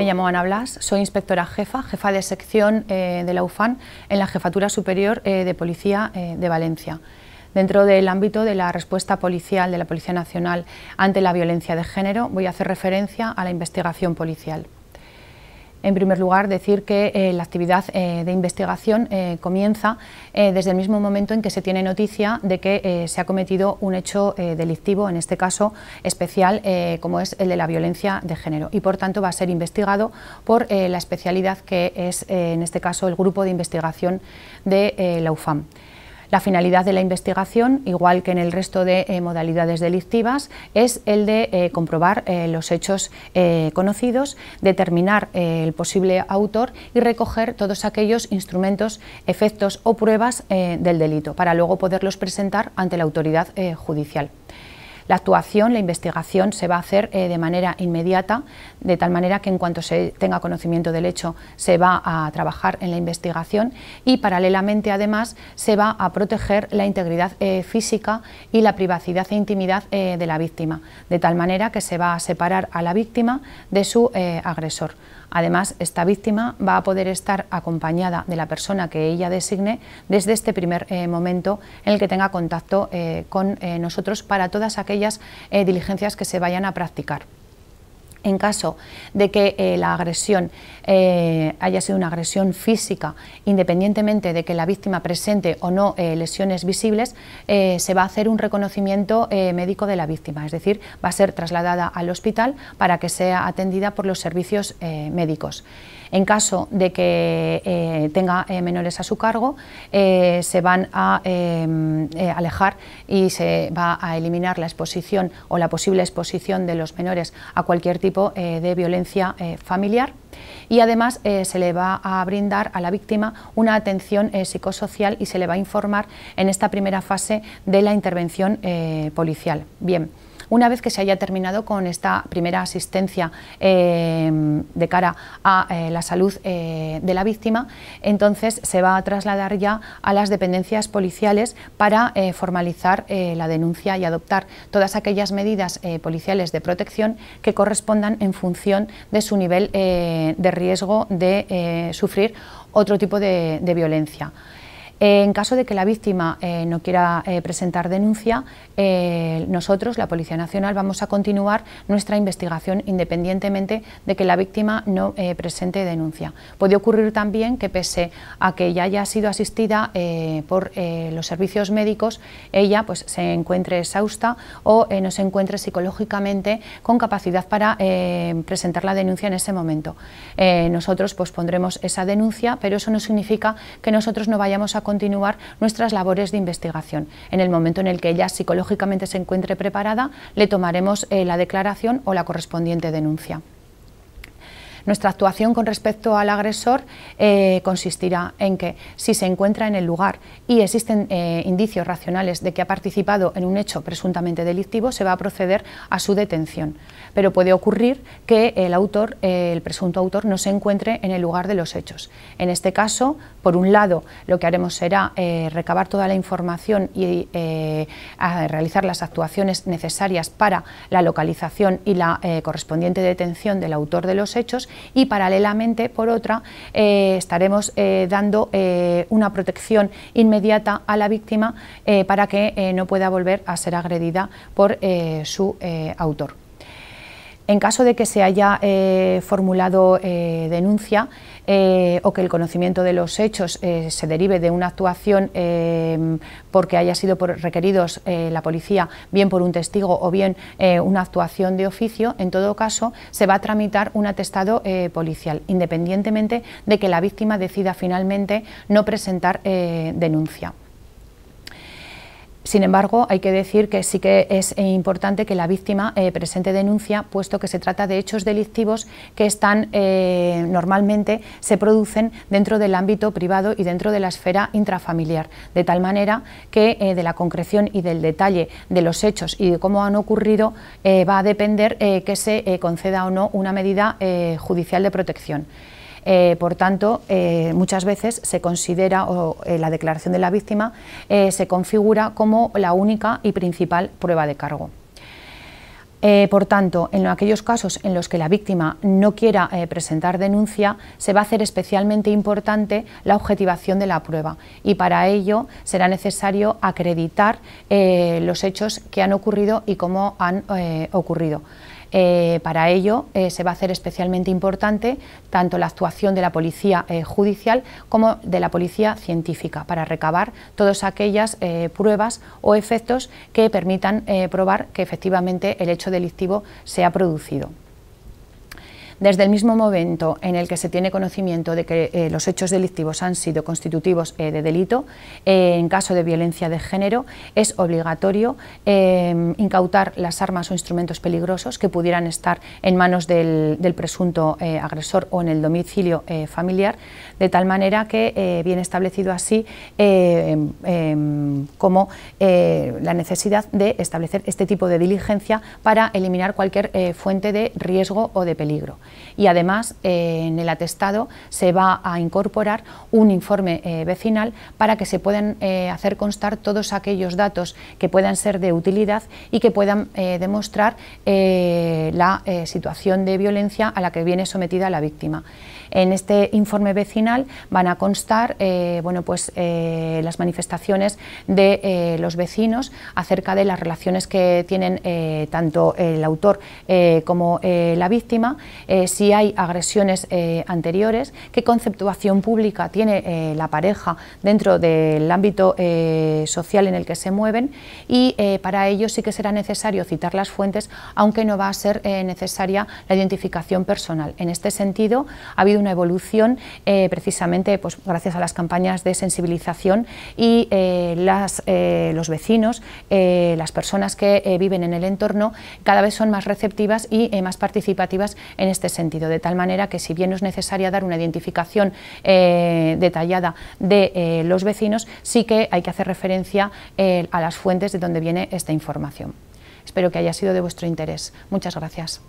Me llamo Ana Blas, soy inspectora jefa, jefa de sección eh, de la UFAN en la Jefatura Superior eh, de Policía eh, de Valencia. Dentro del ámbito de la respuesta policial de la Policía Nacional ante la violencia de género, voy a hacer referencia a la investigación policial. En primer lugar, decir que eh, la actividad eh, de investigación eh, comienza desde el mismo momento en que se tiene noticia de que se ha cometido un hecho delictivo, en este caso especial, como es el de la violencia de género. Y por tanto va a ser investigado por la especialidad que es, en este caso, el grupo de investigación de la UFAM. La finalidad de la investigación, igual que en el resto de eh, modalidades delictivas, es el de eh, comprobar eh, los hechos conocidos, determinar el posible autor y recoger todos aquellos instrumentos, efectos o pruebas del delito para luego poderlos presentar ante la autoridad judicial. La actuación, la investigación se va a hacer eh, de manera inmediata, de tal manera que en cuanto se tenga conocimiento del hecho se va a trabajar en la investigación y paralelamente además se va a proteger la integridad eh, física y la privacidad e intimidad eh, de la víctima, de tal manera que se va a separar a la víctima de su agresor. Además, esta víctima va a poder estar acompañada de la persona que ella designe desde este primer momento en el que tenga contacto con nosotros para todas aquellas aquellas eh, diligencias que se vayan a practicar. En caso de que eh, la agresión eh, haya sido una agresión física, independientemente de que la víctima presente o no eh, lesiones visibles, se va a hacer un reconocimiento médico de la víctima, es decir, va a ser trasladada al hospital para que sea atendida por los servicios médicos. En caso de que tenga menores a su cargo, se van a alejar y se va a eliminar la exposición o la posible exposición de los menores a cualquier tipo eh, de violencia eh, familiar y además eh, se le va a brindar a la víctima una atención eh, psicosocial y se le va a informar en esta primera fase de la intervención eh, policial. Bien. Una vez que se haya terminado con esta primera asistencia de cara a la salud de la víctima, entonces se va a trasladar ya a las dependencias policiales para formalizar la denuncia y adoptar todas aquellas medidas policiales de protección que correspondan en función de su nivel de riesgo de eh, sufrir otro tipo de, violencia. Eh, en caso de que la víctima eh, no quiera eh, presentar denuncia, nosotros, la Policía Nacional, vamos a continuar nuestra investigación independientemente de que la víctima no presente denuncia. Puede ocurrir también que pese a que ya haya sido asistida por los servicios médicos, ella pues, se encuentre exhausta o no se encuentre psicológicamente con capacidad para presentar la denuncia en ese momento. nosotros pues, pondremos esa denuncia, pero eso no significa que nosotros no vayamos a continuar nuestras labores de investigación. En el momento en el que ella psicológicamente se encuentre preparada, le tomaremos eh, la declaración o la correspondiente denuncia. Nuestra actuación con respecto al agresor eh, consistirá en que si se encuentra en el lugar y existen eh, indicios racionales de que ha participado en un hecho presuntamente delictivo, se va a proceder a su detención. Pero puede ocurrir que el autor, eh, el presunto autor, no se encuentre en el lugar de los hechos. En este caso, por un lado, lo que haremos será recabar toda la información y realizar las actuaciones necesarias para la localización y la correspondiente detención del autor de los hechos y paralelamente, por otra, eh, estaremos eh, dando eh, una protección inmediata a la víctima para que no pueda volver a ser agredida por su autor. En caso de que se haya eh, formulado eh, denuncia eh, o que el conocimiento de los hechos se derive de una actuación porque haya sido requerida la policía, bien por un testigo o bien una actuación de oficio, en todo caso se va a tramitar un atestado policial, independientemente de que la víctima decida finalmente no presentar denuncia. Sin embargo, hay que decir que sí que es importante que la víctima eh, presente denuncia, puesto que se trata de hechos delictivos que están eh, normalmente se producen dentro del ámbito privado y dentro de la esfera intrafamiliar, de tal manera que eh, de la concreción y del detalle de los hechos y de cómo han ocurrido va a depender que se conceda o no una medida judicial de protección. Eh, por tanto, eh, muchas veces se considera, o eh, la declaración de la víctima se configura como la única y principal prueba de cargo. por tanto, en aquellos casos en los que la víctima no quiera presentar denuncia, se va a hacer especialmente importante la objetivación de la prueba y para ello será necesario acreditar los hechos que han ocurrido y cómo han ocurrido. Eh, para ello eh, se va a hacer especialmente importante tanto la actuación de la policía eh, judicial como de la policía científica para recabar todas aquellas pruebas o efectos que permitan probar que efectivamente el hecho delictivo se ha producido. Desde el mismo momento en el que se tiene conocimiento de que eh, los hechos delictivos han sido constitutivos eh, de delito, eh, en caso de violencia de género, es obligatorio incautar las armas o instrumentos peligrosos que pudieran estar en manos del, presunto agresor o en el domicilio familiar, de tal manera que, viene establecido así, em, em, como la necesidad de establecer este tipo de diligencia para eliminar cualquier fuente de riesgo o de peligro. Y además eh, en el atestado se va a incorporar un informe eh, vecinal para que se puedan eh, hacer constar todos aquellos datos que puedan ser de utilidad y que puedan demostrar la situación de violencia a la que viene sometida la víctima. En este informe vecinal van a constar pues, las manifestaciones de los vecinos acerca de las relaciones que tienen tanto el autor como la víctima, si hay agresiones eh, anteriores, qué conceptuación pública tiene eh, la pareja dentro del ámbito eh, social en el que se mueven y para ello sí que será necesario citar las fuentes, aunque no va a ser necesaria la identificación personal. En este sentido, ha habido una evolución precisamente pues, gracias a las campañas de sensibilización y las, los vecinos, las personas que viven en el entorno, cada vez son más receptivas y más participativas en este este sentido, de tal manera que si bien es necesaria dar una identificación eh, detallada de eh, los vecinos, sí que hay que hacer referencia eh, a las fuentes de donde viene esta información. Espero que haya sido de vuestro interés. Muchas gracias.